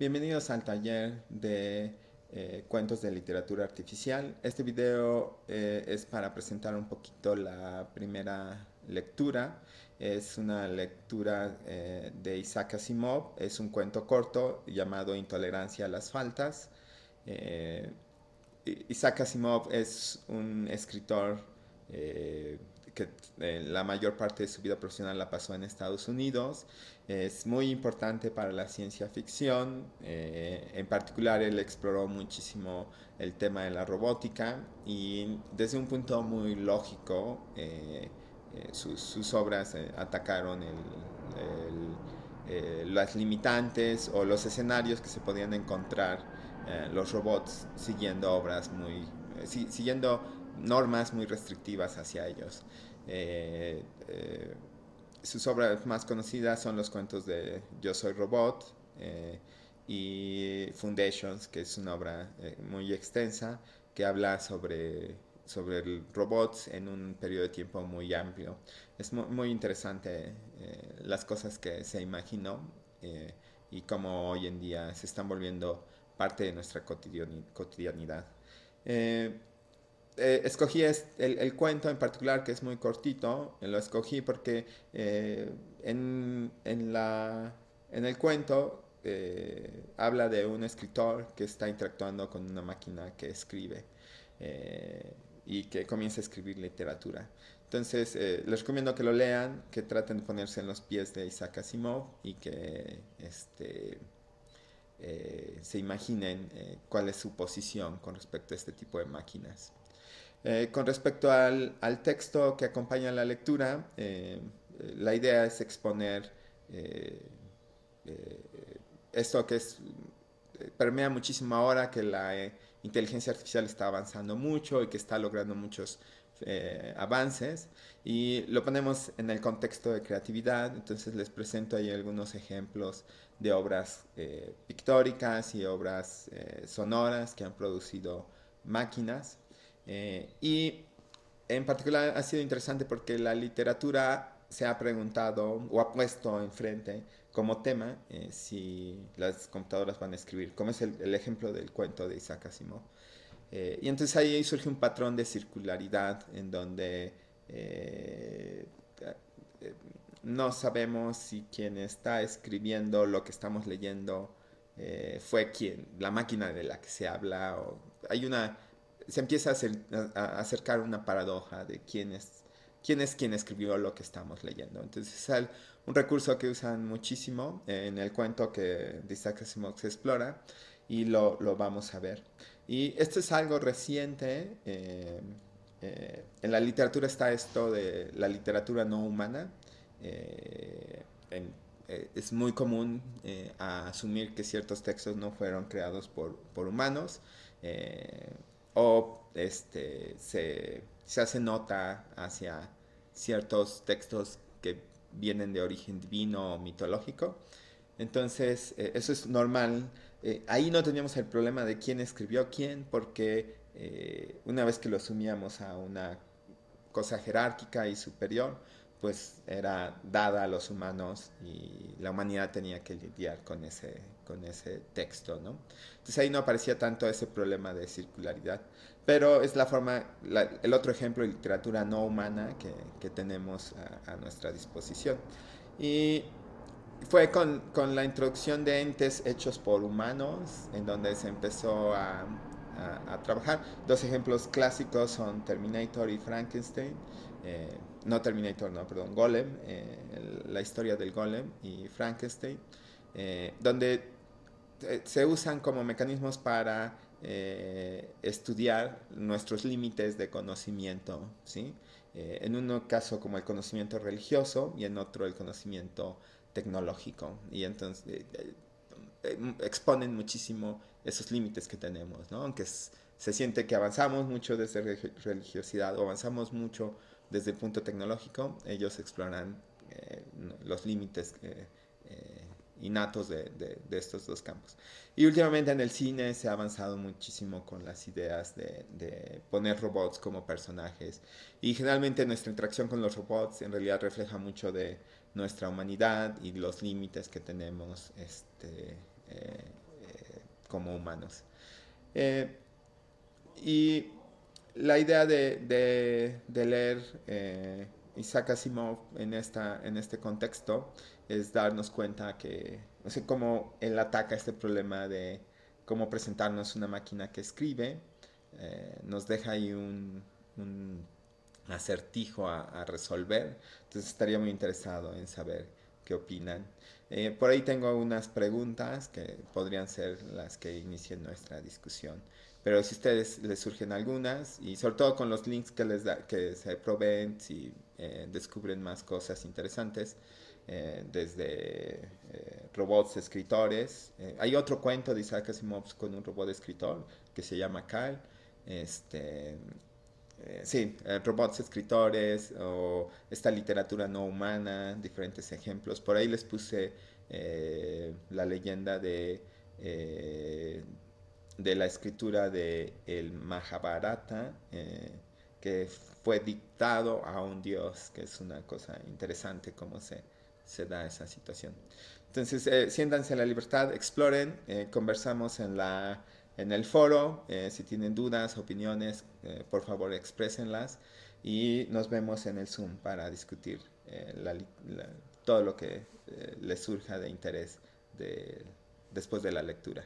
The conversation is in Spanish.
Bienvenidos al taller de eh, cuentos de literatura artificial. Este video eh, es para presentar un poquito la primera lectura. Es una lectura eh, de Isaac Asimov. Es un cuento corto llamado Intolerancia a las faltas. Isaac Asimov es un escritor que eh, la mayor parte de su vida profesional la pasó en Estados Unidos. Es muy importante para la ciencia ficción. Eh, en particular, él exploró muchísimo el tema de la robótica y desde un punto muy lógico, eh, sus, obras atacaron las limitantes o los escenarios que se podían encontrar los robots siguiendo obras muy, siguiendo normas muy restrictivas hacia ellos. Eh, eh, sus obras más conocidas son los cuentos de Yo Soy Robot eh, y Foundations, que es una obra muy extensa que habla sobre sobre robots en un periodo de tiempo muy amplio. Es muy, interesante las cosas que se imaginó y cómo hoy en día se están volviendo parte de nuestra cotidianidad. Eh, escogí el, cuento en particular, que es muy cortito, eh, lo escogí porque eh, en, el cuento habla de un escritor que está interactuando con una máquina que escribe y que comienza a escribir literatura. Entonces, les recomiendo que lo lean, que traten de ponerse en los pies de Isaac Asimov y que este, se imaginen cuál es su posición con respecto a este tipo de máquinas. Eh, con respecto al, texto que acompaña la lectura, eh, la idea es exponer eh, esto que es, permea muchísimo ahora, que la inteligencia artificial está avanzando mucho y que está logrando muchos avances, y lo ponemos en el contexto de creatividad, entonces les presento ahí algunos ejemplos de obras pictóricas y obras sonoras que han producido máquinas eh, y en particular ha sido interesante porque la literatura se ha preguntado o ha puesto enfrente como tema eh, si las computadoras van a escribir, como es el, ejemplo del cuento de Isaac Asimov. Eh, y entonces ahí surge un patrón de circularidad en donde no sabemos si quien está escribiendo lo que estamos leyendo fue quien, la máquina de la que se habla, o hay una se empieza a, acercar una paradoja de quién es, quién es quien escribió lo que estamos leyendo. Entonces es un recurso que usan muchísimo eh, en el cuento que Isaac Asimov se explora y lo, vamos a ver. Y esto es algo reciente. Eh, eh, en la literatura está esto de la literatura no humana. es muy común asumir que ciertos textos no fueron creados por, por humanos o este, se, hace nota hacia ciertos textos que vienen de origen divino o mitológico. Entonces, eh, eso es normal. Eh, ahí no teníamos el problema de quién escribió quién, porque eh, una vez que lo sumíamos a una cosa jerárquica y superior, pues era dada a los humanos y la humanidad tenía que lidiar con ese, con ese texto, ¿no? Entonces ahí no aparecía tanto ese problema de circularidad, pero es la forma, el otro ejemplo de literatura no humana que, tenemos a, nuestra disposición. Y fue con, la introducción de entes hechos por humanos, en donde se empezó a, trabajar. Dos ejemplos clásicos son Terminator y Frankenstein. Eh, no Terminator, no, perdón, Golem, eh, la historia del Golem y Frankenstein, eh, donde eh, se usan como mecanismos para estudiar nuestros límites de conocimiento, ¿sí? en uno caso como el conocimiento religioso y en otro el conocimiento tecnológico. Y entonces em, exponen muchísimo esos límites que tenemos, Aunque se siente que avanzamos mucho desde religiosidad o avanzamos mucho desde el punto tecnológico, ellos exploran eh, los límites eh, eh, innatos de, estos dos campos. Y últimamente en el cine se ha avanzado muchísimo con las ideas de, poner robots como personajes. Y generalmente nuestra interacción con los robots en realidad refleja mucho de nuestra humanidad y los límites que tenemos este, como humanos. y la idea de, leer eh, Isaac Asimov en, esta, en este contexto es darnos cuenta que, o sea, cómo él ataca este problema de cómo presentarnos una máquina que escribe, eh, nos deja ahí un, acertijo a, a, resolver. Entonces estaría muy interesado en saber qué opinan. Eh, por ahí tengo unas preguntas que podrían ser las que inicien nuestra discusión. Pero si ustedes les surgen algunas, y sobre todo con los links que, les que se proveen, si eh, descubren más cosas interesantes, eh, desde robots escritores. hay otro cuento de Isaac Asimov con un robot escritor que se llama Cal. Este, eh, sí, eh, robots escritores o esta literatura no humana, diferentes ejemplos. Por ahí les puse eh, la leyenda de, de la escritura de el Mahabharata, que fue dictado a un dios, que es una cosa interesante cómo se, se da esa situación. Entonces, siéntanse en la libertad, exploren, conversamos en la en el foro. Eh, si tienen dudas, opiniones, eh, por favor exprésenlas y nos vemos en el Zoom para discutir eh, todo lo que les surja de interés de, después de la lectura.